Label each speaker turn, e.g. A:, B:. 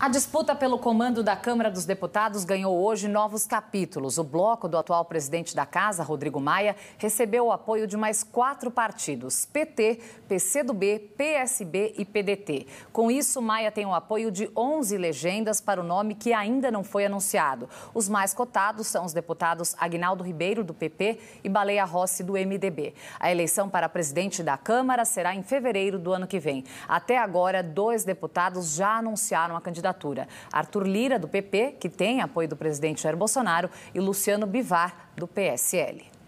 A: A disputa pelo comando da Câmara dos Deputados ganhou hoje novos capítulos. O bloco do atual presidente da Casa, Rodrigo Maia, recebeu o apoio de mais quatro partidos: PT, PCdoB, PSB e PDT. Com isso, Maia tem o apoio de 11 legendas para o nome que ainda não foi anunciado. Os mais cotados são os deputados Agnaldo Ribeiro, do PP, e Baleia Rossi, do MDB. A eleição para presidente da Câmara será em fevereiro do ano que vem. Até agora, dois deputados já anunciaram a candidatura candidatura. Arthur Lira, do PP, que tem apoio do presidente Jair Bolsonaro, e Luciano Bivar, do PSL.